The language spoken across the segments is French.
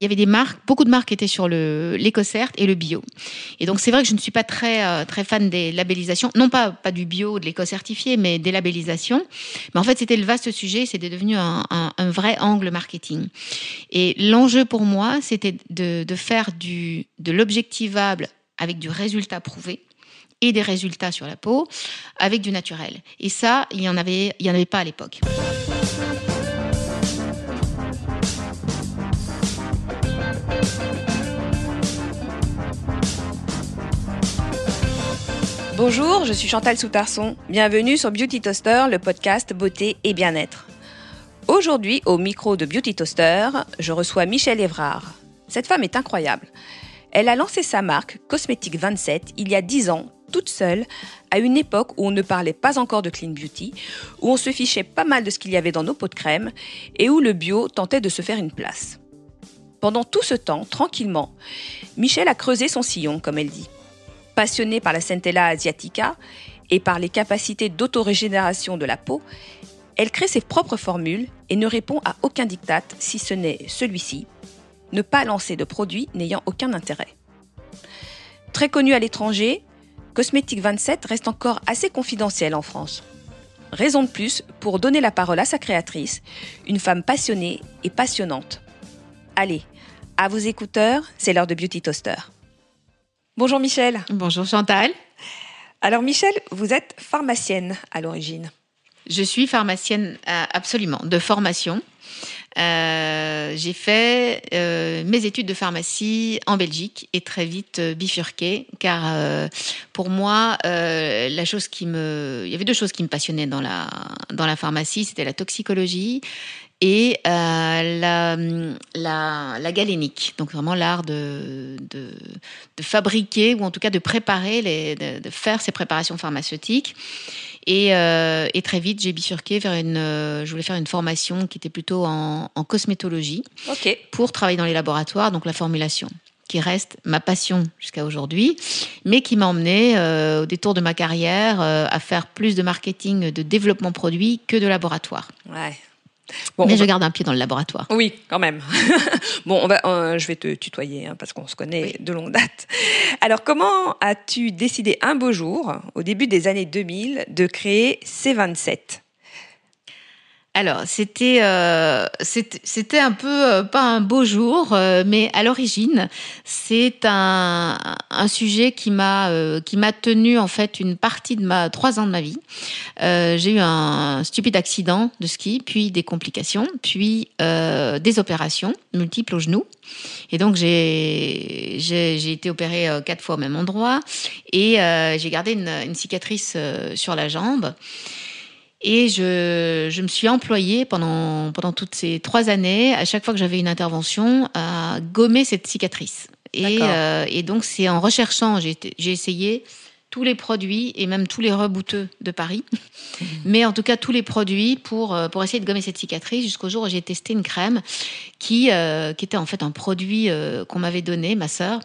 il y avait des marques, beaucoup de marques étaient sur le l'écocert et le bio. Et donc c'est vrai que je ne suis pas très euh, très fan des labellisations, non pas pas du bio, de l'éco certifié, mais des labellisations. Mais en fait c'était le vaste sujet, c'était devenu un, un, un, vrai angle marketing. Et l'enjeu pour moi c'était de, de faire du de l'objectivable avec du résultat prouvé et des résultats sur la peau avec du naturel. Et ça il y en avait il y en avait pas à l'époque. Bonjour, je suis Chantal Soutarson. Bienvenue sur Beauty Toaster, le podcast beauté et bien-être. Aujourd'hui, au micro de Beauty Toaster, je reçois Michel Évrard. Cette femme est incroyable. Elle a lancé sa marque Cosmétique 27 il y a 10 ans, toute seule, à une époque où on ne parlait pas encore de clean beauty, où on se fichait pas mal de ce qu'il y avait dans nos pots de crème et où le bio tentait de se faire une place. Pendant tout ce temps, tranquillement, Michel a creusé son sillon, comme elle dit. Passionnée par la Centella asiatica et par les capacités d'autorégénération de la peau, elle crée ses propres formules et ne répond à aucun diktat si ce n'est celui-ci ne pas lancer de produits n'ayant aucun intérêt. Très connue à l'étranger, Cosmetic 27 reste encore assez confidentielle en France. Raison de plus pour donner la parole à sa créatrice, une femme passionnée et passionnante. Allez, à vos écouteurs, c'est l'heure de Beauty Toaster. Bonjour Michel. Bonjour Chantal. Alors Michel, vous êtes pharmacienne à l'origine. Je suis pharmacienne euh, absolument, de formation. Euh, j'ai fait euh, mes études de pharmacie en Belgique et très vite bifurqué car pour moi la chose qui me il y avait deux choses qui me passionnaient dans la dans la pharmacie c'était la toxicologie et euh, la, galénique, donc vraiment l'art de, fabriquer ou en tout cas de préparer, de, faire ces préparations pharmaceutiques. Euh, et, très vite, j'ai bifurqué vers une. je voulais faire une formation qui était plutôt en, cosmétologie pour travailler dans les laboratoires, donc la formulation qui reste ma passion jusqu'à aujourd'hui, mais qui m'a emmenée euh, au détour de ma carrière à faire plus de marketing de développement produit que de laboratoire. Ouais, mais je garde un pied dans le laboratoire. Oui, quand même. bon, euh, je vais te tutoyer hein, parce qu'on se connaît de longue date. Alors, comment as-tu décidé un beau jour, au début des années 2000, de créer C27 alors, c'était euh, c'était un peu euh, pas un beau jour, euh, mais à l'origine, c'est un, sujet qui m'a qui m'a tenu en fait une partie de ma trois ans de ma vie. J'ai eu un stupide accident de ski, puis des complications, puis des opérations multiples au genou. Et donc j'ai j'ai été opérée quatre fois au même endroit et j'ai gardé une, une cicatrice sur la jambe. Et je, je, me suis employée pendant, pendant toutes ces trois années, à chaque fois que j'avais une intervention, à gommer cette cicatrice. Et, euh, et donc, c'est en recherchant, j'ai essayé tous les produits et même tous les rebouteux de Paris, mais en tout cas tous les produits pour, euh, pour essayer de gommer cette cicatrice jusqu'au jour où j'ai testé une crème qui, euh, qui était en fait un produit qu'on m'avait donné, ma sœur,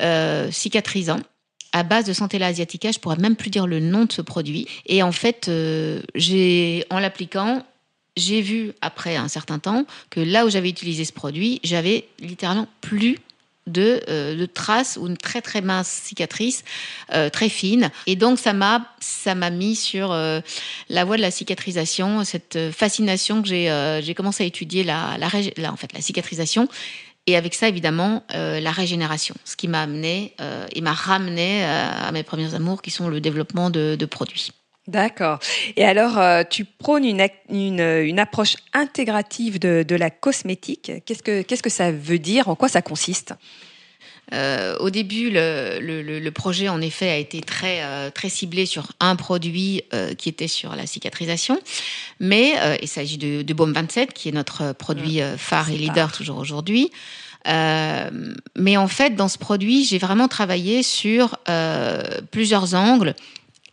euh, cicatrisant à base de Santella asiatica. Je pourrais même plus dire le nom de ce produit. Et en fait, euh, j'ai en l'appliquant, j'ai vu après un certain temps que là où j'avais utilisé ce produit, j'avais littéralement plus de, euh, traces ou une très très mince cicatrice, euh, très fine. Et donc ça m'a ça m'a mis sur la voie de la cicatrisation, cette fascination que j'ai j'ai commencé à étudier la, en fait la cicatrisation, et avec ça, évidemment, euh, la régénération, ce qui m'a amené euh, et m'a ramené euh, à, mes premiers amours, qui sont le développement de, produits. D'accord. Et alors, tu prônes une, approche intégrative de, la cosmétique. Qu'est-ce que ça veut dire En quoi ça consiste euh, au début, le, projet, en effet, a été très, euh, très ciblé sur un produit euh, qui était sur la cicatrisation. Mais il s'agit de, de Baume 27, qui est notre produit phare et leader toujours aujourd'hui. mais en fait, dans ce produit, j'ai vraiment travaillé sur plusieurs angles.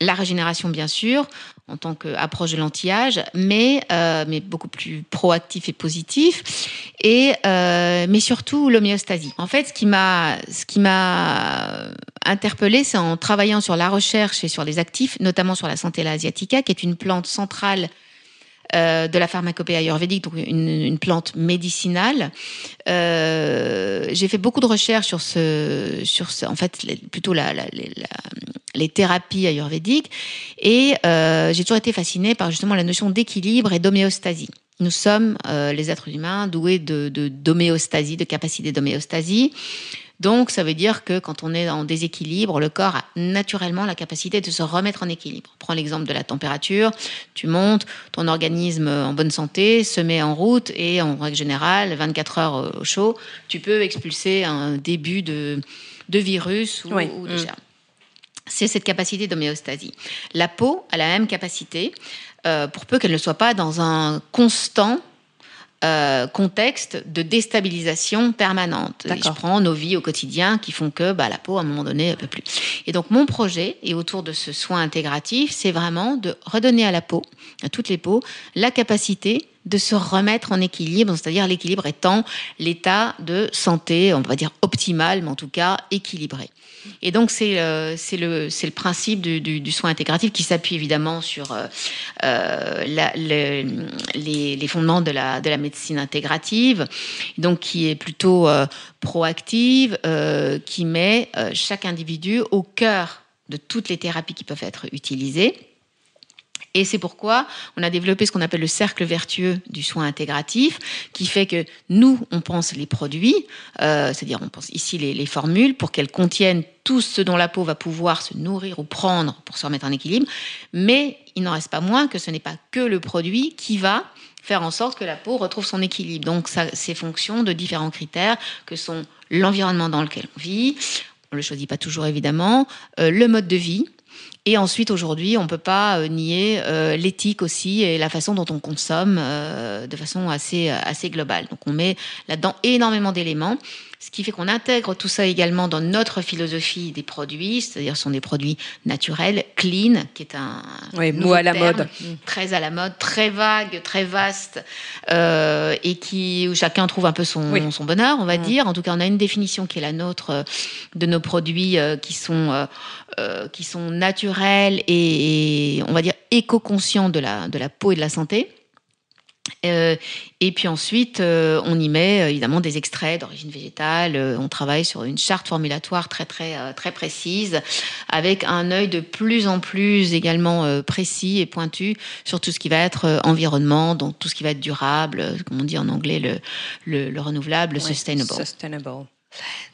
La régénération, bien sûr, en tant qu'approche de l'anti-âge, mais, euh, mais beaucoup plus proactif et positif, et, euh, mais surtout l'homéostasie. En fait, ce qui m'a, ce qui m'a interpellé, c'est en travaillant sur la recherche et sur les actifs, notamment sur la santé asiatica, qui est une plante centrale euh, de la pharmacopée ayurvédique, donc une, plante médicinale. Euh, j'ai fait beaucoup de recherches sur ce, sur en fait, plutôt les thérapies ayurvédiques, et euh, j'ai toujours été fascinée par justement la notion d'équilibre et d'homéostasie. Nous sommes les êtres humains doués de d'homéostasie, de capacité d'homéostasie. Donc ça veut dire que quand on est en déséquilibre, le corps a naturellement la capacité de se remettre en équilibre. Prends l'exemple de la température, tu montes, ton organisme euh, en bonne santé se met en route et en règle générale, 24 heures euh, au chaud, tu peux expulser un début de, virus ou, de mm. C'est cette capacité d'homéostasie. La peau a la même capacité, euh, pour peu qu'elle ne soit pas dans un constant euh, contexte de déstabilisation permanente. Et je prends nos vies au quotidien qui font que bah, la peau, à un moment donné, ne peut plus. Et donc, mon projet, et autour de ce soin intégratif, c'est vraiment de redonner à la peau, à toutes les peaux, la capacité de se remettre en équilibre, c'est-à-dire l'équilibre étant l'état de santé, on va dire optimal, mais en tout cas équilibré. Et donc c'est euh, le, principe du, soin intégratif qui s'appuie évidemment sur euh, euh, les, fondements de la, de la médecine intégrative, donc qui est plutôt proactive, qui met chaque individu au cœur de toutes les thérapies qui peuvent être utilisées et c'est pourquoi on a développé ce qu'on appelle le cercle vertueux du soin intégratif, qui fait que nous, on pense les produits, euh, c'est-à-dire on pense ici les, formules pour qu'elles contiennent tout ce dont la peau va pouvoir se nourrir ou prendre pour se remettre en équilibre, mais il n'en reste pas moins que ce n'est pas que le produit qui va faire en sorte que la peau retrouve son équilibre. Donc ça, c'est fonction de différents critères que sont l'environnement dans lequel on vit, on ne le choisit pas toujours évidemment, euh, le mode de vie, et ensuite, aujourd'hui, on ne peut pas euh, nier euh, l'éthique aussi et la façon dont on consomme euh, de façon assez, assez globale. Donc on met là-dedans énormément d'éléments. Ce qui fait qu'on intègre tout ça également dans notre philosophie des produits, c'est-à-dire ce sont des produits naturels, clean, qui est un mot à la mode, mm. très à la mode, très vague, très vaste, euh, et qui où chacun trouve un peu son, bonheur, on va mm. dire. En tout cas, on a une définition qui est la nôtre euh, de nos produits euh, qui sont qui sont naturels et, on va dire éco-conscients de la de la peau et de la santé. Euh, et puis ensuite, euh, on y met euh, évidemment des extraits d'origine végétale. on travaille sur une charte formulatoire très très très précise, avec un œil de plus en plus également précis et pointu sur tout ce qui va être environnement, donc tout ce qui va être durable, comme on dit en anglais le, le, renouvelable, le sustainable.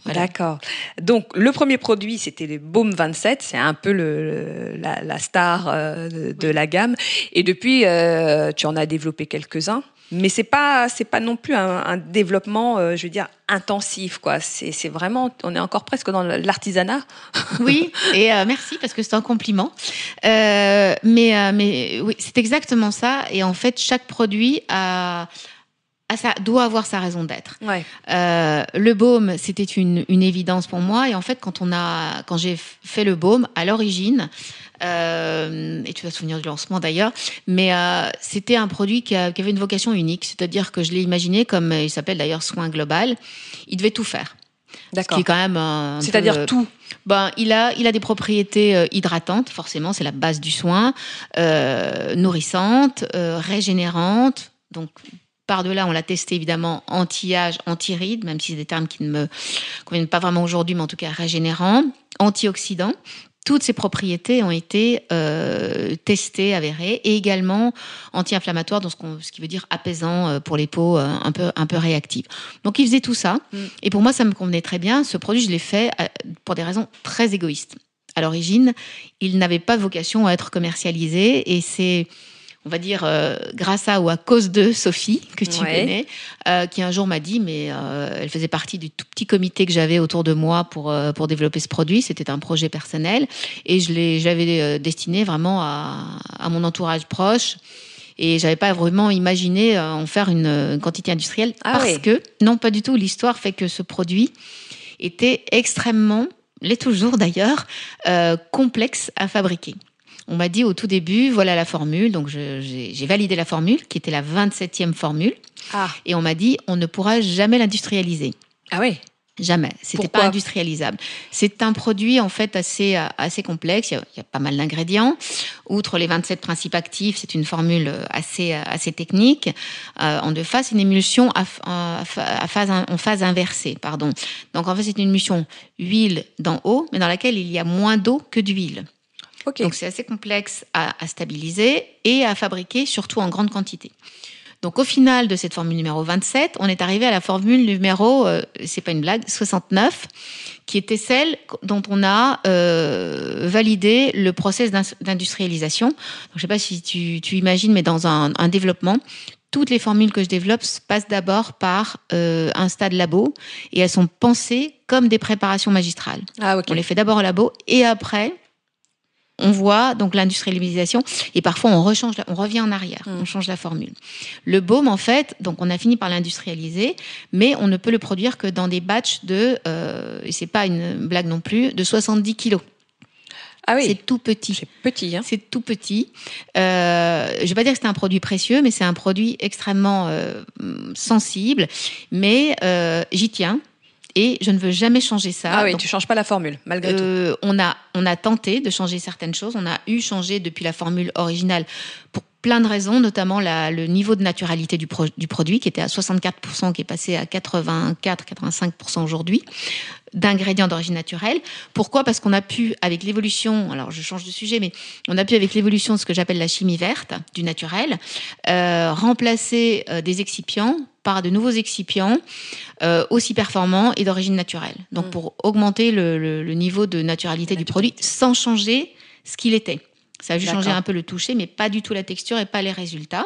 D'accord. Donc le premier produit, c'était le Baume 27, c'est un peu le, la, star euh, de, la gamme. Et depuis, euh, tu en as développé quelques-uns. Mais c'est pas c'est pas non plus un, développement, euh, je veux dire intensif quoi. C'est vraiment, on est encore presque dans l'artisanat. Oui, et merci parce que c'est un compliment. mais mais oui, c'est exactement ça. Et en fait, chaque produit a ah, ça doit avoir sa raison d'être. Euh, le baume, c'était une, une, évidence pour moi. Et en fait, quand on a, quand j'ai fait le baume à l'origine, euh, et tu vas te souvenir du lancement d'ailleurs, mais euh, c'était un produit qui, avait une vocation unique, c'est-à-dire que je l'ai imaginé comme il s'appelle d'ailleurs soin global. Il devait tout faire. D'accord. quand même. C'est-à-dire tout. Ben, il a, il a des propriétés hydratantes, forcément, c'est la base du soin, nourrissante, régénérante, donc par-delà, on l'a testé évidemment anti-âge, anti-rides, même si c'est des termes qui ne me conviennent pas vraiment aujourd'hui, mais en tout cas régénérant, antioxydant. Toutes ces propriétés ont été euh, testées, avérées, et également anti-inflammatoires, ce, qui veut dire apaisant euh, pour les peaux euh, un peu un peu réactives. Donc il faisait tout ça, mm. et pour moi ça me convenait très bien. Ce produit, je l'ai fait pour des raisons très égoïstes. À l'origine, il n'avait pas vocation à être commercialisé, et c'est on va dire, euh, grâce à ou à cause de Sophie, que tu connais, euh, qui un jour m'a dit, mais euh, elle faisait partie du tout petit comité que j'avais autour de moi pour, pour développer ce produit. C'était un projet personnel et je l'avais destiné vraiment à, mon entourage proche. Et j'avais pas vraiment imaginé en faire une, quantité industrielle ah parce que, non, pas du tout. L'histoire fait que ce produit était extrêmement l'est toujours d'ailleurs, complexe à fabriquer on m'a dit au tout début, voilà la formule. Donc j'ai validé la formule, qui était la 27e formule. Ah. Et on m'a dit, on ne pourra jamais l'industrialiser. Ah oui Jamais. C'était pas industrialisable. C'est un produit en fait assez assez complexe. Il y a, pas mal d'ingrédients. Outre les 27 principes actifs, c'est une formule assez assez technique. Euh, en deux phases, une émulsion à, phase en phase inversée, pardon. Donc en fait, c'est une émulsion huile dans eau, mais dans laquelle il y a moins d'eau que d'huile. Donc c'est assez complexe à, à, stabiliser et à fabriquer, surtout en grande quantité. Donc au final de cette formule numéro 27, on est arrivé à la formule numéro, euh, c'est pas une blague, 69, qui était celle dont on a euh, validé le process d'industrialisation. Je sais pas si tu, tu imagines, mais dans un, un développement, toutes les formules que je développe passent d'abord par euh, un stade labo et elles sont pensées comme des préparations magistrales. Ah, on les fait d'abord au labo et après, on voit donc l'industrialisation et parfois on on revient en arrière, mm. on change la formule. Le baume en fait, donc on a fini par l'industrialiser, mais on ne peut le produire que dans des batches de, euh, et c'est pas une blague non plus, de 70 kilos. Ah oui. C'est tout petit. C'est petit. Hein. C'est tout petit. Euh, je ne vais pas dire que c'est un produit précieux, mais c'est un produit extrêmement euh, sensible. Mais j'y tiens et je ne veux jamais changer ça. Ah oui, Donc, tu changes pas la formule malgré tout. Euh, on a on a tenté de changer certaines choses, on a eu changé depuis la formule originale pour plein de raisons, notamment le niveau de naturalité du, du, produit qui était à 64%, qui est passé à 84-85% aujourd'hui, d'ingrédients d'origine naturelle. Pourquoi Parce qu'on a pu, avec l'évolution, alors je change de sujet, mais on a pu, avec l'évolution de ce que j'appelle la chimie verte, du naturel, euh, remplacer euh, des excipients par de nouveaux excipients euh, aussi performants et d'origine naturelle. Donc mm. pour augmenter le, niveau de naturalité du produit sans changer ce qu'il était. Ça a juste changé un peu le toucher, mais pas du tout la texture et pas les résultats.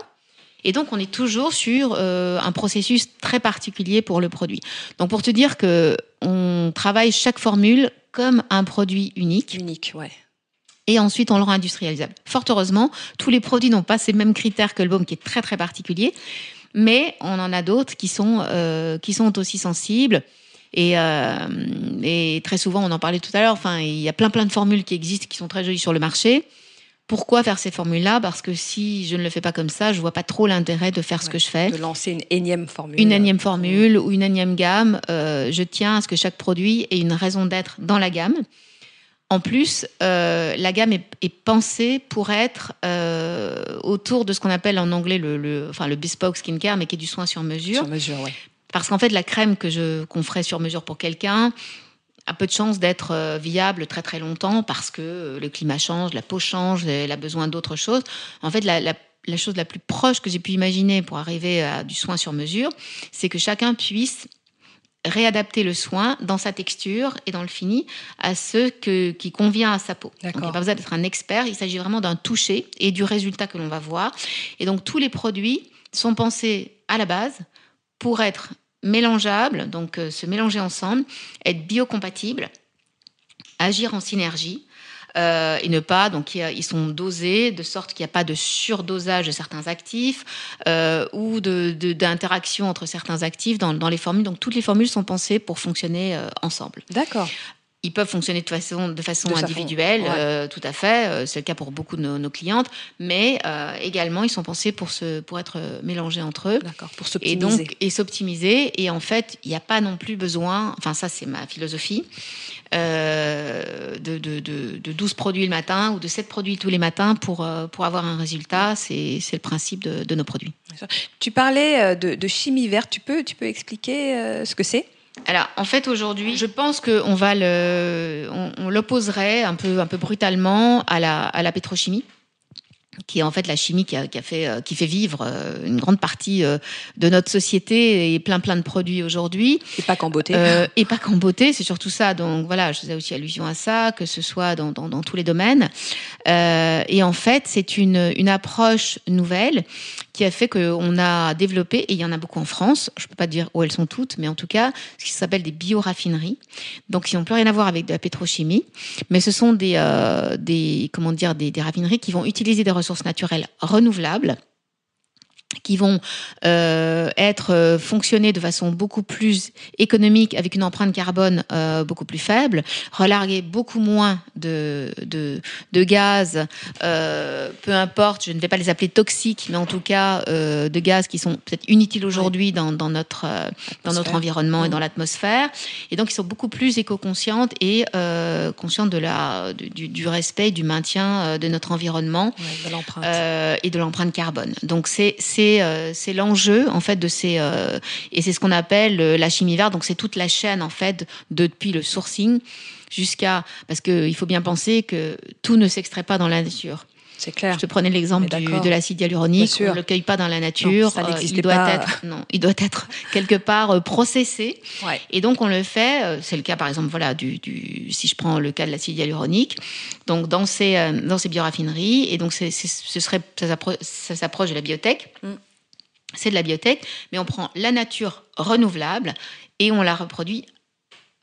Et donc, on est toujours sur euh, un processus très particulier pour le produit. Donc, pour te dire que on travaille chaque formule comme un produit unique. Unique, ouais. Et ensuite, on le rend industrialisable. Fort heureusement, tous les produits n'ont pas ces mêmes critères que le baume, qui est très très particulier mais on en a d'autres qui sont euh, qui sont aussi sensibles. Euh, et, très souvent, on en parlait tout à l'heure. Enfin, il y a plein plein de formules qui existent, qui sont très jolies sur le marché. Pourquoi faire ces formules-là Parce que si je ne le fais pas comme ça, je vois pas trop l'intérêt de faire ce que je fais. De lancer une énième formule. Une énième formule ou une énième gamme. Euh, je tiens à ce que chaque produit ait une raison d'être dans la gamme. En plus, euh, la gamme est, pensée pour être euh, autour de ce qu'on appelle en anglais le, enfin, le bespoke skincare, mais qui est du soin sur mesure. Sur mesure, Parce qu'en fait, la crème que je qu'on ferait sur mesure pour quelqu'un a peu de chances d'être euh, viable très très longtemps parce que le climat change, la peau change, elle a besoin d'autres choses. En fait, la, la chose la plus proche que j'ai pu imaginer pour arriver à du soin sur mesure, c'est que chacun puisse réadapter le soin dans sa texture et dans le fini à ce qui convient à sa peau. il n'y a pas besoin d'être un expert, il s'agit vraiment d'un toucher et du résultat que l'on va voir. Et donc tous les produits sont pensés à la base pour être mélangeables, donc euh, se mélanger ensemble, être biocompatibles, agir en synergie euh, et ne pas. Donc ils sont dosés de sorte qu'il n'y a pas de surdosage de certains actifs euh, ou d'interaction de, entre certains actifs dans, les formules. Donc toutes les formules sont pensées pour fonctionner euh, ensemble. D'accord. Ils peuvent fonctionner de façon, de façon individuelle, tout à fait. C'est le cas pour beaucoup de nos, clientes, mais également ils sont pensés pour pour être mélangés entre eux. Pour s'optimiser. Et donc et s'optimiser. Et en fait, il n'y a pas non plus besoin. Enfin, ça c'est ma philosophie. Euh, de, de, 12 produits le matin ou de 7 produits tous les matins pour, euh, pour avoir un résultat. C'est le principe de, nos produits. Tu parlais euh, de, chimie verte. Tu peux, tu peux expliquer ce que c'est alors, en fait, aujourd'hui, je pense qu'on va le, l'opposerait un peu, un peu brutalement à à la pétrochimie qui est en fait la chimie qui, a, qui a fait, euh, qui fait vivre euh, une grande partie euh, de notre société et plein plein de produits aujourd'hui. Et pas qu'en beauté. et pas qu'en beauté, c'est surtout ça. Donc voilà, je faisais aussi allusion à ça, que ce soit dans, dans, dans tous les domaines. Euh, et en fait, c'est une, une approche nouvelle qui a fait qu'on a développé, et il y en a beaucoup en France, je ne peux pas dire où elles sont toutes, mais en tout cas, ce qui s'appelle des bioraffineries. Donc, qui n'ont plus rien à voir avec de la pétrochimie, mais ce sont des, euh, des comment dire, des, des raffineries qui vont utiliser des ressources naturelles renouvelables qui vont euh, être euh, fonctionnés de façon beaucoup plus économique avec une empreinte carbone euh, beaucoup plus faible, relarguer beaucoup moins de, de, gaz, peu importe, je ne vais pas les appeler toxiques, mais en tout cas de gaz qui sont peut-être inutiles aujourd'hui dans, dans, notre, dans notre environnement et dans l'atmosphère. Et donc, ils sont beaucoup plus éco-conscientes et conscientes de la, du, du, respect, du maintien de notre environnement et de l'empreinte carbone. Donc, c'est euh, c'est l'enjeu en fait de ces euh, et c'est ce qu'on appelle euh, la chimie verte. Donc c'est toute la chaîne en fait depuis le sourcing jusqu'à parce qu'il faut bien penser que tout ne s'extrait pas dans la nature. C'est clair. Je te prenais l'exemple de l'acide hyaluronique. On ne le cueille pas dans la nature. ça euh, il doit pas. être non, il doit être quelque part euh, processé. Et donc on le fait. Euh, c'est le cas par exemple voilà du, du si je prends le cas de l'acide hyaluronique. Donc dans ces dans ces bioraffineries et donc ce serait ça s'approche de la biotech. Mm. C'est de la biotech, mais on prend la nature renouvelable et on la reproduit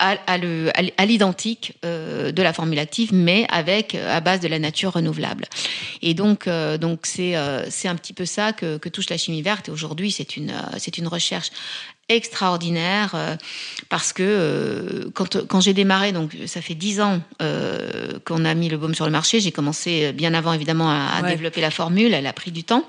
à, l'identique euh, de la formule mais avec euh, à base de la nature renouvelable. Et donc, euh, donc c'est c'est un petit peu ça que, touche la chimie verte. Et aujourd'hui, c'est une c'est une recherche extraordinaire parce que quand, quand j'ai démarré, donc ça fait dix ans qu'on a mis le baume sur le marché. J'ai commencé bien avant évidemment à, développer la formule. Elle a pris du temps,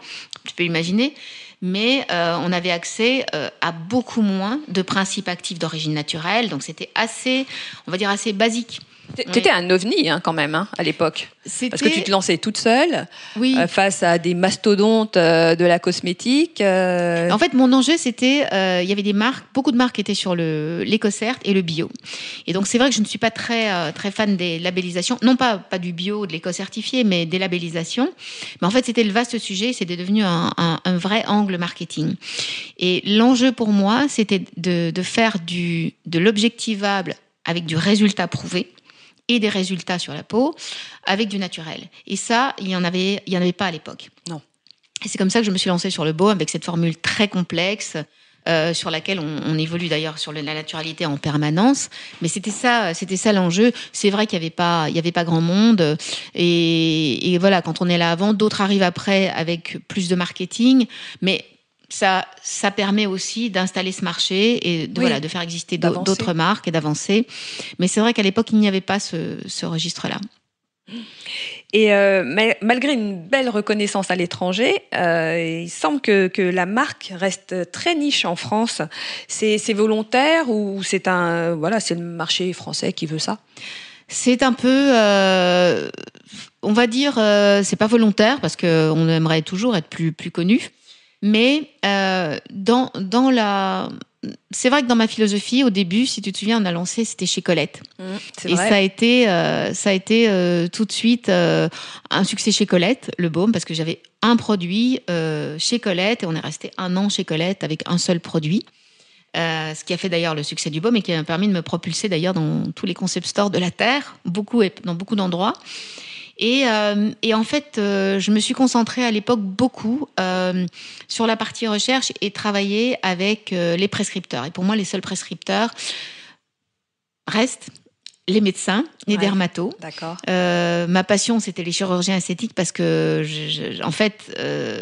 tu peux imaginer mais euh, on avait accès euh, à beaucoup moins de principes actifs d'origine naturelle, donc c'était assez, on va dire assez basique étais un ovni hein, quand même hein, à l'époque. Parce que tu te lançais toute seule euh, face à des mastodontes euh, de la cosmétique. Euh. En fait, mon enjeu, c'était, il y avait des marques, beaucoup de marques étaient sur le l'écocert et le bio. Et donc, c'est vrai que je ne suis pas très très fan des labellisations, non pas pas du bio, de l'éco certifié, mais des labellisations. Mais en fait, c'était le vaste sujet, c'était devenu un, un, un, vrai angle marketing. Et l'enjeu pour moi, c'était de, de faire du de l'objectivable avec du résultat prouvé et des résultats sur la peau avec du naturel. Et ça, il n'y en, avait, il y en avait pas à l'époque. Non. Et c'est comme ça que je me suis lancée sur le beau avec cette formule très complexe. Euh, sur laquelle on, évolue d'ailleurs sur le, la naturalité en permanence. Mais c'était ça, c'était ça l'enjeu. C'est vrai qu'il n'y avait pas, il y avait pas grand monde. Et, et voilà, quand on est là avant, d'autres arrivent après avec plus de marketing. Mais ça, ça permet aussi d'installer ce marché et de, voilà, de faire exister d'autres marques et d'avancer. Mais c'est vrai qu'à l'époque, il n'y avait pas ce, ce registre-là. Et euh, malgré une belle reconnaissance à l'étranger, euh, il semble que, que, la marque reste très niche en France. C'est volontaire ou c'est un voilà, c'est le marché français qui veut ça C'est un peu, euh, on va dire, euh, c'est pas volontaire parce que on aimerait toujours être plus plus connu. Mais euh, dans, dans la. C'est vrai que dans ma philosophie, au début, si tu te souviens, on a lancé, c'était chez Colette. Mmh, et ça a été, euh, ça a été euh, tout de suite euh, un succès chez Colette, le baume, parce que j'avais un produit euh, chez Colette et on est resté un an chez Colette avec un seul produit. Euh, ce qui a fait d'ailleurs le succès du baume et qui a permis de me propulser d'ailleurs dans tous les concept stores de la Terre, beaucoup, dans beaucoup d'endroits. Euh, et, en fait, euh, je me suis concentrée à l'époque beaucoup euh, sur la partie recherche et travailler avec les prescripteurs. Et pour moi, les seuls prescripteurs restent les médecins, les dermatos. D'accord. ma passion, c'était les chirurgiens esthétiques parce que, en fait,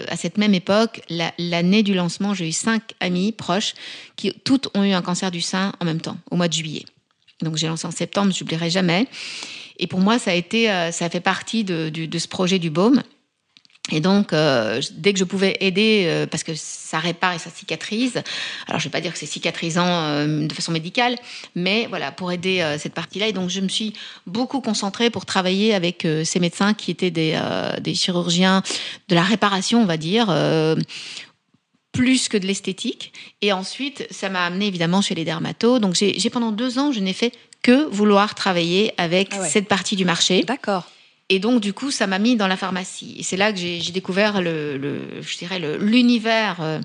à cette même époque, l'année du lancement, j'ai eu cinq amis proches qui toutes ont eu un cancer du sein en même temps, au mois de juillet. Donc j'ai lancé en septembre, je n'oublierai jamais. Et pour moi, ça a été, euh, ça fait partie de, ce projet du baume. Et donc, euh, dès que je pouvais aider, euh, parce que ça répare et ça cicatrise, alors je ne vais pas dire que c'est cicatrisant de façon médicale, mais voilà, pour aider cette partie-là. Et donc, je me suis beaucoup concentrée pour travailler avec ces médecins qui étaient des, chirurgiens de la réparation, on va dire, plus que de l'esthétique. Et ensuite, ça m'a amené évidemment chez les dermatos. Donc, j'ai pendant deux ans, je n'ai fait que vouloir travailler avec ah cette partie du marché. D'accord. Et donc, du coup, ça m'a mis dans la pharmacie. Et c'est là que j'ai découvert le, je dirais, l'univers euh,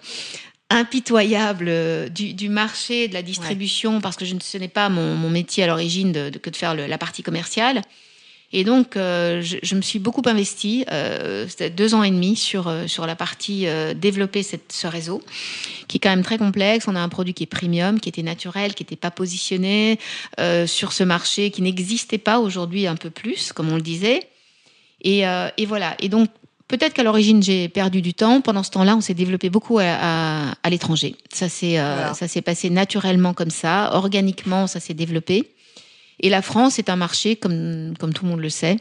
impitoyable euh, du, marché, de la distribution, parce que je, ce n'est pas mon, métier à l'origine que de faire la partie commerciale. Et donc, euh, je, me suis beaucoup investie, euh, c'était deux ans et demi, sur, euh, sur la partie développer ce réseau, qui est quand même très complexe. On a un produit qui est premium, qui était naturel, qui n'était pas positionné sur ce marché, qui n'existait pas aujourd'hui un peu plus, comme on le disait. Et, et voilà. Et donc, Peut-être qu'à l'origine j'ai perdu du temps. Pendant ce temps-là, on s'est développé beaucoup à, à, l'étranger. Ça ça s'est passé naturellement comme ça, organiquement, ça s'est développé. Et la France est un marché, comme, tout le monde le sait,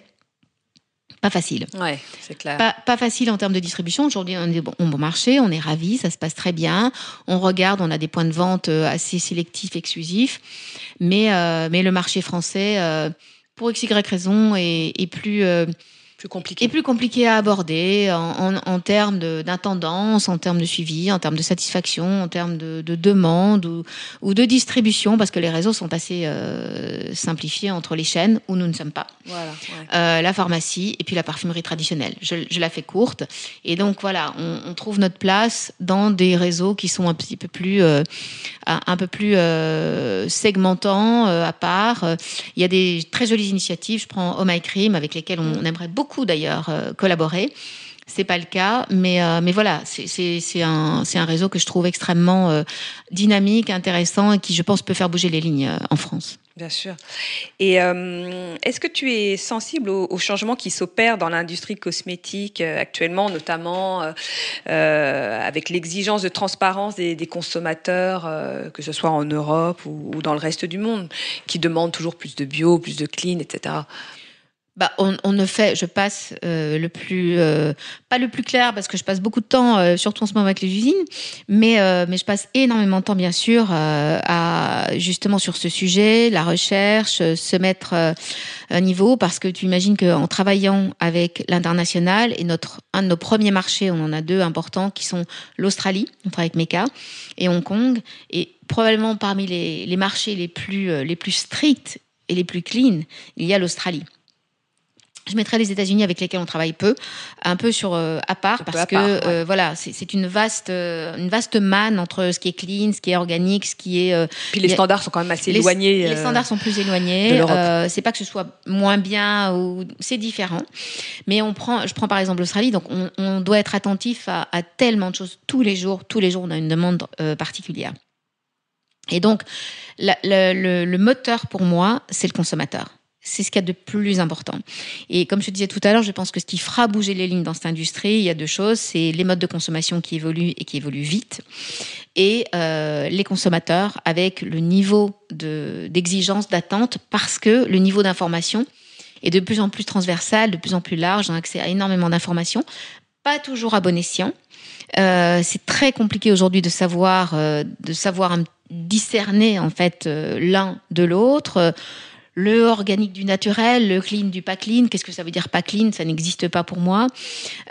pas facile. Ouais, c'est clair. Pas, facile en termes de distribution. Aujourd'hui, on est bon, bon marché, on est ravis, ça se passe très bien. On regarde, on a des points de vente euh, assez sélectifs, exclusifs. Mais, euh, le marché français, euh, pour XY raison, est, plus compliqué. Et plus compliqué à aborder en, en, en termes d'intendance, en termes de suivi, en termes de satisfaction, en termes de, de demande ou, ou, de distribution, parce que les réseaux sont assez euh, simplifiés entre les chaînes où nous ne sommes pas. Voilà, euh, la pharmacie et puis la parfumerie traditionnelle. Je, je la fais courte. Et donc voilà, on, on, trouve notre place dans des réseaux qui sont un petit peu plus, euh, un peu plus euh, segmentants euh, à part. Il y a des très jolies initiatives. Je prends Oh My Cream avec lesquelles on aimerait beaucoup beaucoup d'ailleurs euh, collaborer, C'est pas le cas, mais euh, mais voilà, c'est un c'est un réseau que je trouve extrêmement euh, dynamique, intéressant et qui je pense peut faire bouger les lignes en France. Bien sûr. Et est-ce que tu es sensible aux, changements qui s'opèrent dans l'industrie cosmétique actuellement, notamment avec l'exigence de transparence des, consommateurs, que ce soit en Europe ou, dans le reste du monde, qui demandent toujours plus de bio, plus de clean, etc. Bah, on, ne fait, je passe euh, le plus, euh, pas le plus clair parce que je passe beaucoup de temps, euh, surtout en ce moment avec les usines, mais, mais je passe énormément de temps, bien sûr, à justement sur ce sujet, la recherche, se mettre à niveau parce que tu imagines qu'en travaillant avec l'international et notre, un de nos premiers marchés, on en a deux importants qui sont l'Australie, on travaille avec MECA, et Hong Kong, et probablement parmi les, marchés les plus, les plus stricts et les plus clean, il y a l'Australie. Je mettrai les États-Unis avec lesquels on travaille peu, un peu sur euh, à part parce que euh, voilà c'est une vaste euh, une vaste manne entre ce qui est clean, ce qui est organique, ce qui est puis les standards sont quand même assez éloignés. Les standards sont plus éloignés. c'est pas que ce soit moins bien ou c'est différent, mais on prend je prends par exemple l'Australie donc on, on, doit être attentif à, à, tellement de choses tous les jours tous les jours on a une demande particulière et donc le, le moteur pour moi c'est le consommateur c'est ce qu'il y a de plus important. Et comme je disais tout à l'heure, je pense que ce qui fera bouger les lignes dans cette industrie, il y a deux choses. C'est les modes de consommation qui évoluent et qui évoluent vite, et euh, les consommateurs avec le niveau d'exigence, d'attente, parce que le niveau d'information est de plus en plus transversal, de plus en plus large, on a accès à énormément d'informations, pas toujours à bon escient. Euh, c'est très compliqué aujourd'hui de savoir, euh, de savoir discerner en fait l'un de l'autre le organique du naturel, le clean du pas clean. Qu'est-ce que ça veut dire pas clean Ça n'existe pas pour moi.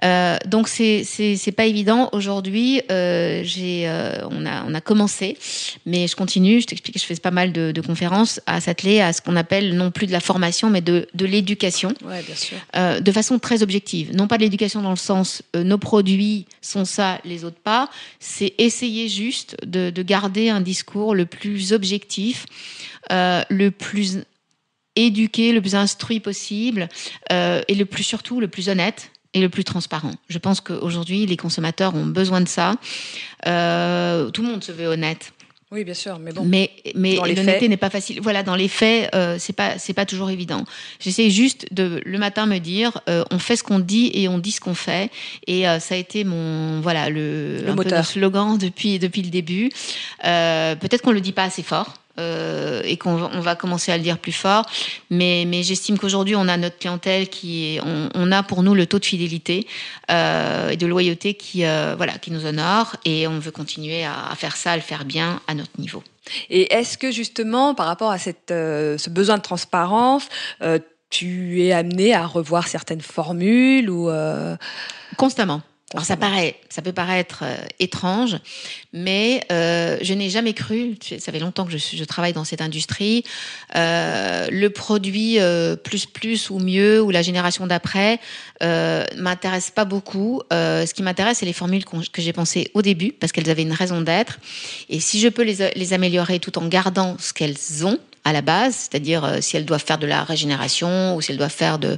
Euh, donc c'est c'est pas évident. Aujourd'hui, euh, j'ai euh, on a on a commencé, mais je continue. Je t'explique, je fais pas mal de, de conférences à s'atteler à ce qu'on appelle non plus de la formation, mais de de l'éducation. Ouais, bien sûr. de façon très objective. Non pas de l'éducation dans le sens nos produits sont ça, les autres pas. C'est essayer juste de, de garder un discours le plus objectif, le plus éduqué, le plus instruit possible euh, et le plus surtout le plus honnête et le plus transparent. Je pense qu'aujourd'hui, les consommateurs ont besoin de ça. Euh, tout le monde se veut honnête. Oui, bien sûr, mais bon. Mais, mais l'honnêteté n'est pas facile. Voilà, dans les faits, euh, c'est pas c'est pas toujours évident. J'essaie juste de le matin me dire, euh, on fait ce qu'on dit et on dit ce qu'on fait. Et euh, ça a été mon voilà le, le slogan depuis depuis le début. Peut-être qu'on le dit pas assez fort. Euh, et qu'on va commencer à le dire plus fort. Mais, j'estime qu'aujourd'hui, on a notre clientèle qui on, a pour nous le taux de fidélité euh, et de loyauté qui, euh, voilà, qui nous honore et on veut continuer à, faire ça, à le faire bien à notre niveau. Et est-ce que justement, par rapport à cette, ce besoin de transparence, tu es amené à revoir certaines formules ou constamment alors ça paraît, ça peut paraître euh, étrange, mais euh, je n'ai jamais cru. Ça fait longtemps que je, je travaille dans cette industrie. Euh, le produit euh, plus plus ou mieux ou la génération d'après euh, m'intéresse pas beaucoup. ce qui m'intéresse, c'est les formules que j'ai pensées au début parce qu'elles avaient une raison d'être. Et si je peux les, les améliorer tout en gardant ce qu'elles ont, à la base, c'est-à-dire euh, si elles doivent faire de la régénération ou si elles doivent faire de,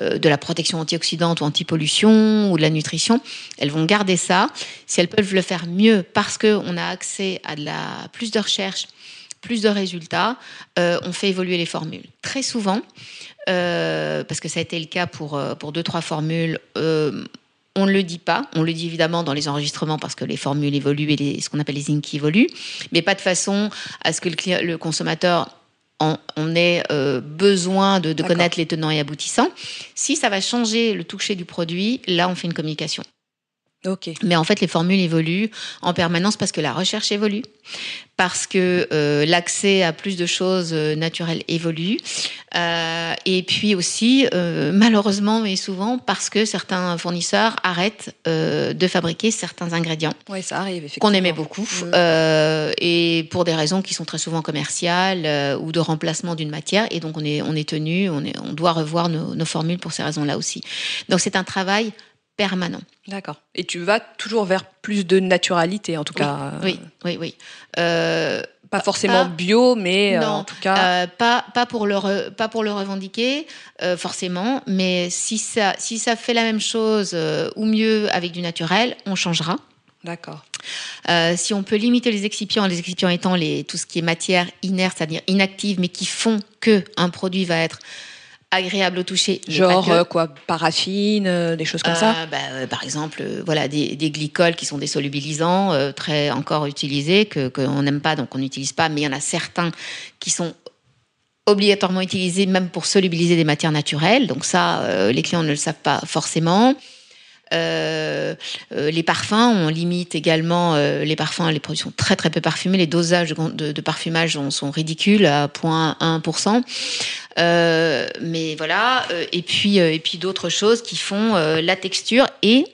euh, de la protection antioxydante ou anti-pollution ou de la nutrition, elles vont garder ça. Si elles peuvent le faire mieux parce qu'on a accès à de la, plus de recherche, plus de résultats, euh, on fait évoluer les formules. Très souvent, parce que ça a été le cas pour, pour deux, trois formules, on ne le dit pas. On le dit évidemment dans les enregistrements parce que les formules évoluent et ce qu'on appelle les inks évoluent, mais pas de façon à ce que le, consommateur en, on ait euh, besoin de connaître les tenants et aboutissants. Si ça va changer le toucher du produit, là, on fait une communication. Mais en fait, les formules évoluent en permanence parce que la recherche évolue, parce que euh, l'accès à plus de choses euh, naturelles évolue, euh, et puis aussi, malheureusement, et souvent, parce que certains fournisseurs arrêtent de fabriquer certains ingrédients ça arrive, qu'on aimait beaucoup, mm. et pour des raisons qui sont très souvent commerciales ou de remplacement d'une matière, et donc on est, on est tenu, on, est, on doit revoir nos, nos formules pour ces raisons-là aussi. Donc c'est un travail permanent. D'accord. Et tu vas toujours vers plus de naturalité, en tout cas. Euh, oui, oui, oui. Euh, pas forcément bio, mais euh, en tout cas. pas, pas, pour le pas pour le revendiquer, forcément, mais si ça, si ça fait la même chose ou mieux avec du naturel, on changera. D'accord. si on peut limiter les excipients, les excipients étant les, tout ce qui est matière inerte, c'est-à-dire inactive, mais qui font qu'un produit va être agréable au toucher. Genre euh, quoi, paraffine, euh, des choses comme ça. Ah, bah, euh, par exemple, voilà, des, des, glycols qui sont des solubilisants très encore utilisés que qu'on n'aime pas, donc on n'utilise pas. Mais il y en a certains qui sont obligatoirement utilisés même pour solubiliser des matières naturelles. Donc ça, les clients ne le savent pas forcément. Euh, euh, les parfums, on limite également euh, les parfums, les produits sont très très peu parfumés, les dosages de, parfumage sont, ridicules à 0,1%. mais voilà, et puis puis d'autres choses qui font la texture et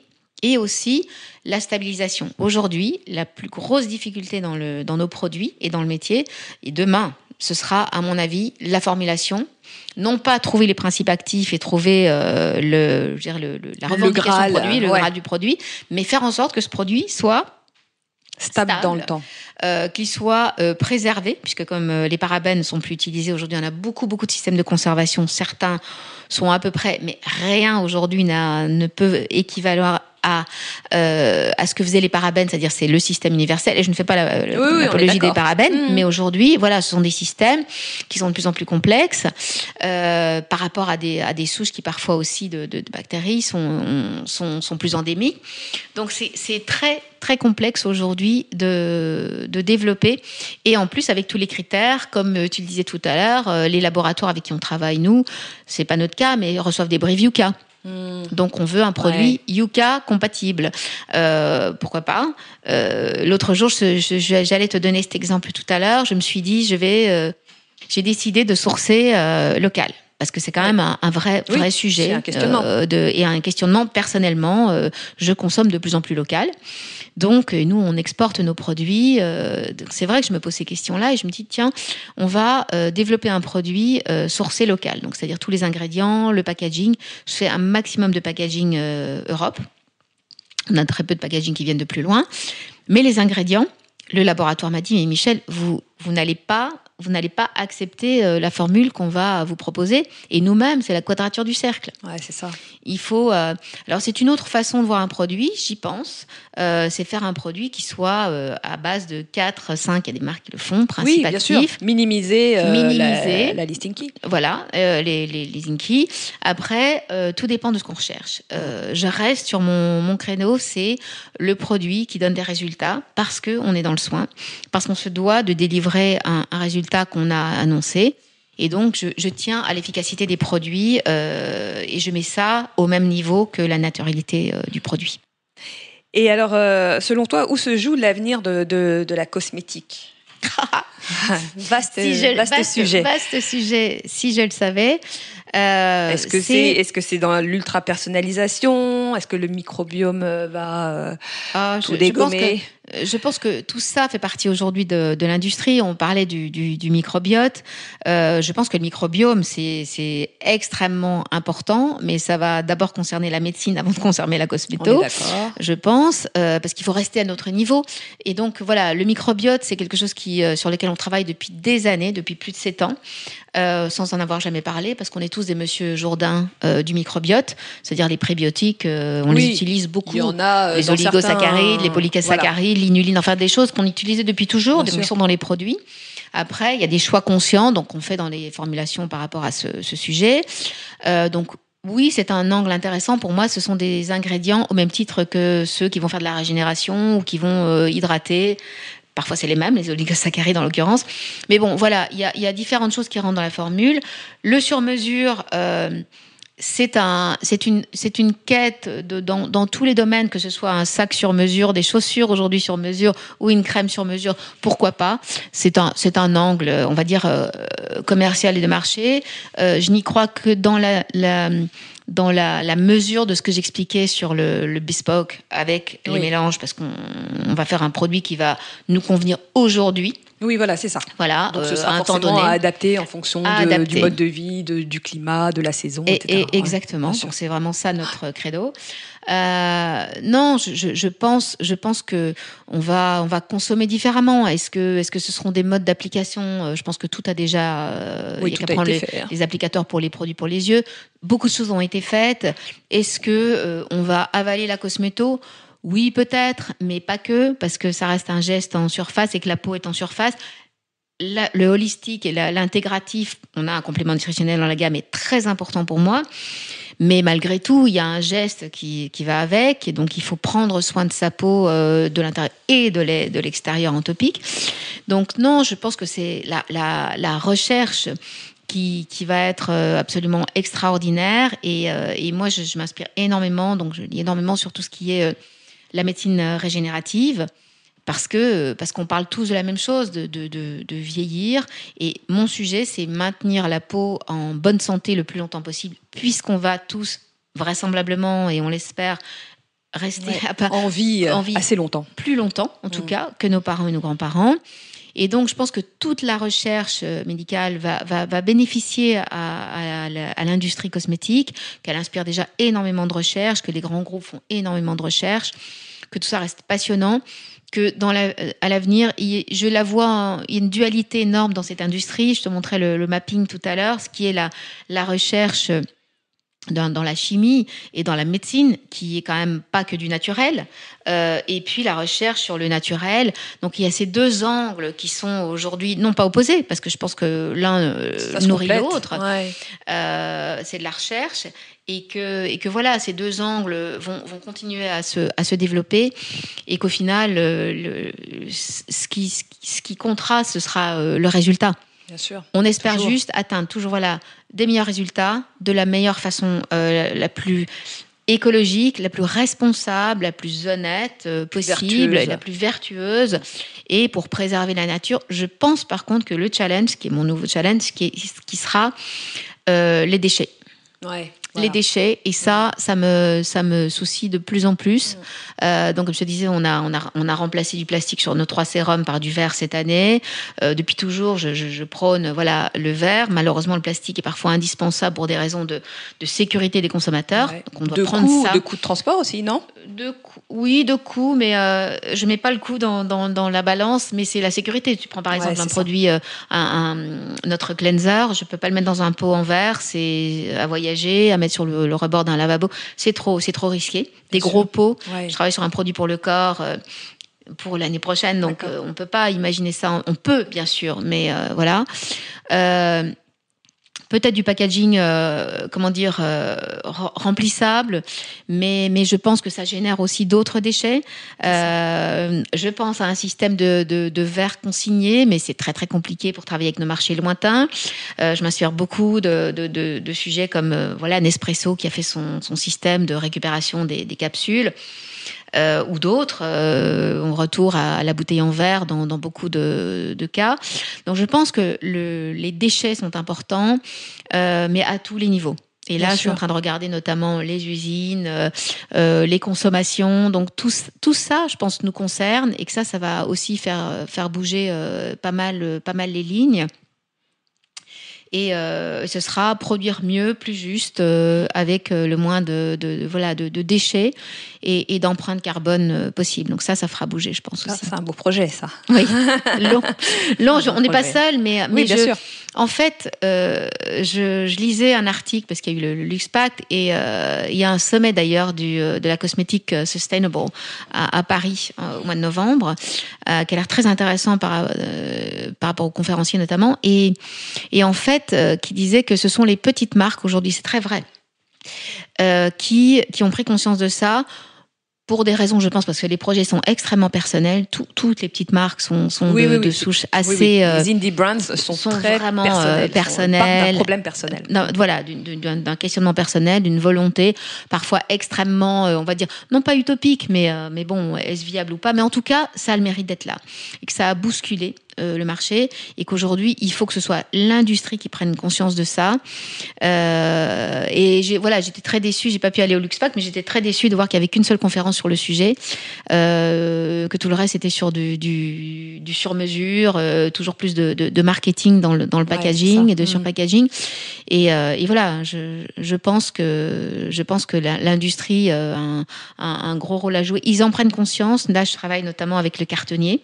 et aussi la stabilisation. Aujourd'hui, la plus grosse difficulté dans, le, dans nos produits et dans le métier, et demain, ce sera, à mon avis, la formulation. Non pas trouver les principes actifs et trouver euh, le, je veux dire, le, la revendication du produit, le du produit, mais faire en sorte que ce produit soit stable, dans le temps, euh, qu'il soit euh, préservé, puisque comme les parabènes ne sont plus utilisés aujourd'hui, on a beaucoup beaucoup de systèmes de conservation. Certains sont à peu près, mais rien aujourd'hui ne peut équivaloir à, euh, à ce que faisaient les parabènes, c'est-à-dire c'est le système universel, et je ne fais pas l'apologie la, des parabènes, mm. mais aujourd'hui, voilà, ce sont des systèmes qui sont de plus en plus complexes euh, par rapport à des, à des souches qui parfois aussi de, de, bactéries sont, sont, sont, plus endémiques. Donc c'est très très complexe aujourd'hui de, de développer, et en plus avec tous les critères, comme euh, tu le disais tout à l'heure, les laboratoires avec qui on travaille, nous, c'est pas notre cas, mais reçoivent des breview cas. Hmm. Donc on veut un produit Yuka compatible. Euh, pourquoi pas euh, L'autre jour, j'allais te donner cet exemple tout à l'heure. Je me suis dit, je vais, euh, j'ai décidé de sourcer local parce que c'est quand même un, vrai, vrai sujet euh, de, et un questionnement personnellement. Euh, je consomme de plus en plus local, donc euh, nous on exporte nos produits. c'est vrai que je me pose ces questions-là et je me dis tiens, on va développer un produit sourcé local, donc c'est-à-dire tous les ingrédients, le packaging. Je fais un maximum de packaging Europe. On a très peu de packaging qui viennent de plus loin, mais les ingrédients le laboratoire m'a dit, mais Michel, vous vous n'allez pas vous n'allez pas accepter euh, la formule qu'on va vous proposer. Et nous-mêmes, c'est la quadrature du cercle. Ouais, c'est ça. Il faut. Euh, alors, c'est une autre façon de voir un produit, j'y pense. Euh, c'est faire un produit qui soit à base de 4, 5, il y a des marques qui le font, principalement. Oui, bien sûr. Minimiser, Minimiser. La, la, liste Voilà, les, les, les, Inky. Après, tout dépend de ce qu'on recherche. je reste sur mon, mon créneau, c'est le produit qui donne des résultats parce qu'on est dans le soin, parce qu'on se doit de délivrer un, résultat qu'on a annoncé. Et donc, je, tiens à l'efficacité des produits euh, et je mets ça au même niveau que la naturalité euh, du produit. Et alors, euh, selon toi, où se joue l'avenir de, de, la cosmétique vaste, sujet. Vaste sujet, si je le savais. est-ce que c'est est, ce que c'est dans l'ultra personnalisation Est-ce que le microbiome va ah, tout dégommer euh, je pense que tout ça fait partie aujourd'hui de, de l'industrie. On parlait du, du, du microbiote. Euh, je pense que le microbiome, c'est extrêmement important, mais ça va d'abord concerner la médecine avant de concerner la cosméto, je pense, euh, parce qu'il faut rester à notre niveau. Et donc voilà, le microbiote, c'est quelque chose qui, euh, sur lequel on travaille depuis des années, depuis plus de sept ans, sans en avoir jamais parlé, parce qu'on est tous des monsieur Jourdain du microbiote, c'est-à-dire les prébiotiques, on les utilise beaucoup. Il y en a, les oligosaccharides, les polysaccharides l'inuline, enfin des choses qu'on utilisait depuis toujours, qui sont dans les produits. Après, il y a des choix conscients, donc on fait dans les formulations par rapport à ce, sujet. Euh, donc oui, c'est un angle intéressant. Pour moi, ce sont des ingrédients au même titre que ceux qui vont faire de la régénération ou qui vont euh, hydrater. Parfois, c'est les mêmes, les oligosaccharides en l'occurrence. Mais bon, voilà, il y a, différentes choses qui rentrent dans la formule. Le sur-mesure... Euh, c'est un, c'est une, c'est une quête de, dans, tous les domaines, que ce soit un sac sur mesure, des chaussures aujourd'hui sur mesure ou une crème sur mesure, pourquoi pas C'est un, c'est un angle, on va dire euh, commercial et de marché. Euh, je n'y crois que dans la, dans la, la, mesure de ce que j'expliquais sur le, le bespoke avec les mélanges, parce qu'on va faire un produit qui va nous convenir aujourd'hui. Oui, voilà, c'est ça. Voilà, Donc, ce euh, sera un à adapter en fonction du mode de vie, du climat, de la saison, exactement. c'est vraiment ça notre credo. Euh, non, je, je, pense, je pense que on va, on va consommer différemment. Est-ce que, est-ce que ce seront des modes d'application euh, Je pense que tout a déjà. Euh, il y a tout été les, fait. Hein. les, applicateurs pour les produits pour les yeux. Beaucoup de choses ont été faites. Est-ce que on va avaler la cosméto oui, peut-être, mais pas que, parce que ça reste un geste en surface et que la peau est en surface. le holistique et l'intégratif, on a un complément nutritionnel dans la gamme, est très important pour moi. Mais malgré tout, il y a un geste qui, va avec, et donc il faut prendre soin de sa peau euh, de l'intérieur et de l'extérieur en topique. Donc non, je pense que c'est la, recherche qui, va être euh, absolument extraordinaire, et, euh, moi je, m'inspire énormément, donc je lis énormément sur tout ce qui est la médecine régénérative parce que parce qu'on parle tous de la même chose, de, vieillir. Et mon sujet, c'est maintenir la peau en bonne santé le plus longtemps possible, puisqu'on va tous vraisemblablement et on l'espère rester à en, vie, assez longtemps, plus longtemps en tout mm. cas que nos parents et nos grands-parents. Et donc, je pense que toute la recherche euh, médicale va, bénéficier à, l'industrie cosmétique, qu'elle inspire déjà énormément de recherches, que les grands groupes font énormément de recherches, que tout ça reste passionnant, que dans la, euh, à l'avenir, je la vois, hein, il y a une dualité énorme dans cette industrie. Je te montrais le, le mapping tout à l'heure, ce qui est la, la recherche dans, la chimie et dans la médecine, qui est quand même pas que du naturel, euh, et puis la recherche sur le naturel. Donc il y a ces deux angles qui sont aujourd'hui non pas opposés, parce que je pense que l'un euh, nourrit l'autre. Euh, c'est de la recherche, et que, et que voilà, ces deux angles vont, vont continuer à se, à se développer, et qu'au final, euh, le, ce, qui, ce qui comptera, ce sera le résultat. On espère juste atteindre toujours voilà, des meilleurs résultats de la meilleure façon, euh, la plus écologique, la plus responsable, la plus honnête euh, possible, la plus vertueuse, et pour préserver la nature. Je pense par contre que le challenge, qui est mon nouveau challenge, qui, qui sera euh, les déchets. Ouais les déchets. Et ça, ça me, ça me soucie de plus en plus. Euh, donc, comme je te disais, on a, on, a, remplacé du plastique sur nos trois sérums par du verre cette année. Euh, depuis toujours, je, prône voilà, le verre. Malheureusement, le plastique est parfois indispensable pour des raisons de, sécurité des consommateurs. de prendre De coût de transport aussi, non euh, de Oui, de coût, mais je je mets pas le coût dans, la balance, mais c'est la sécurité. Tu prends par exemple un produit, notre cleanser, je peux pas le mettre dans un pot en verre, c'est à voyager, à mettre sur le, rebord d'un lavabo, c'est trop, c'est trop risqué. Des gros pots. Je travaille sur un produit pour le corps. Euh, pour l'année prochaine. Donc, euh, on peut pas imaginer ça. On peut, bien sûr, mais euh, voilà peut-être du packaging, euh, comment dire, euh, remplissable, mais, mais je pense que ça génère aussi d'autres déchets. Euh, je pense à un système de, de, de verre consigné, mais c'est très très compliqué pour travailler avec nos marchés lointains. je m'assure beaucoup de, de, sujets comme voilà Nespresso qui a fait son, son système de récupération des, des capsules. Euh, ou d'autres. Euh, on retourne à, la bouteille en verre dans, beaucoup de, cas. Donc je pense que les déchets sont importants, euh, mais à tous les niveaux. Et là, je suis en train de regarder notamment les usines, les consommations. Donc tout, tout ça, je pense, nous concerne et que ça, ça va aussi faire, faire bouger pas, mal, pas mal les lignes. Et ce sera produire mieux, plus juste, avec le moins de, voilà de, de, déchets et, et d'empreinte carbone euh, possible. Donc ça, ça fera bouger, je pense ah, C'est un beau projet, ça. Oui, on n'est pas seul, mais, mais bien sûr. en fait, euh, je, lisais un article parce qu'il y a eu le, LuxPact, Luxe et euh, il y a un sommet d'ailleurs de la cosmétique sustainable à, Paris au mois de novembre, qui a l'air très intéressant par, par rapport aux conférenciers notamment et, et en fait qui disait que ce sont les petites marques aujourd'hui, c'est très vrai. qui, qui ont pris conscience de ça, pour des raisons, je pense, parce que les projets sont extrêmement personnels. toutes les petites marques sont, de, souches souche assez. les euh, indie brands sont, très vraiment euh, personnels. un problème personnel. voilà, d'un questionnement personnel, d'une volonté parfois extrêmement, euh, on va dire, non pas utopique, mais, mais bon, est-ce viable ou pas Mais en tout cas, ça a le mérite d'être là et que ça a bousculé euh, le marché et qu'aujourd'hui il faut que ce soit l'industrie qui prenne conscience de ça. Euh, et voilà, j'étais très déçue, j'ai pas pu aller au Luxpack, mais j'étais très déçue de voir qu'il y avait qu'une seule conférence sur le sujet, euh, que tout le reste était sur du, sur-mesure, toujours plus de, marketing dans le, dans le packaging et de mm. surpackaging. Et, et voilà, je, je pense que je pense que l'industrie a un, un gros rôle à jouer. Ils en prennent conscience. Là, je travaille notamment avec le cartonnier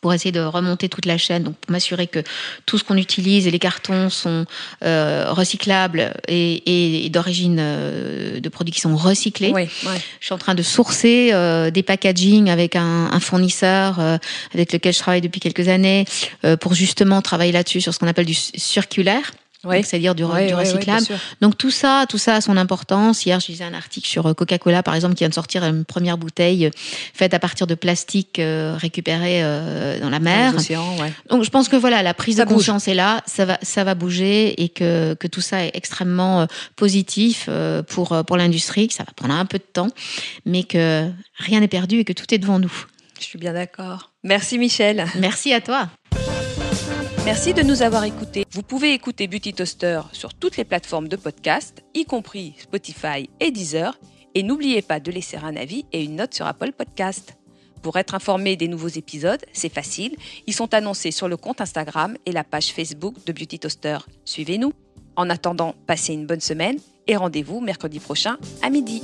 pour essayer de remonter toute la chaîne, donc pour m'assurer que tout ce qu'on utilise et les cartons sont euh, recyclables et, d'origine euh, de produits qui sont recyclés. Je suis en train de sourcer euh, des packaging avec un, un fournisseur avec lequel je travaille depuis quelques années pour justement travailler là-dessus sur ce qu'on appelle du circulaire c'est-à-dire du, recyclable. donc tout ça, tout ça a son importance. Hier, je lisais un article sur euh, Coca-Cola, par exemple, qui vient de sortir une première bouteille euh, faite à partir de plastique euh, récupéré dans la mer. donc je pense que voilà, la prise de conscience est là, ça va, ça va bouger et que, que tout ça est extrêmement positif pour, pour l'industrie, que ça va prendre un peu de temps, mais que rien n'est perdu et que tout est devant nous. Je suis bien d'accord. Merci Michel. Merci à toi. Merci de nous avoir écoutés. Vous pouvez écouter Beauty Toaster sur toutes les plateformes de podcast, y compris Spotify et Deezer. Et n'oubliez pas de laisser un avis et une note sur Apple Podcast. Pour être informé des nouveaux épisodes, c'est facile. Ils sont annoncés sur le compte Instagram et la page Facebook de Beauty Toaster. Suivez-nous. En attendant, passez une bonne semaine et rendez-vous mercredi prochain à midi.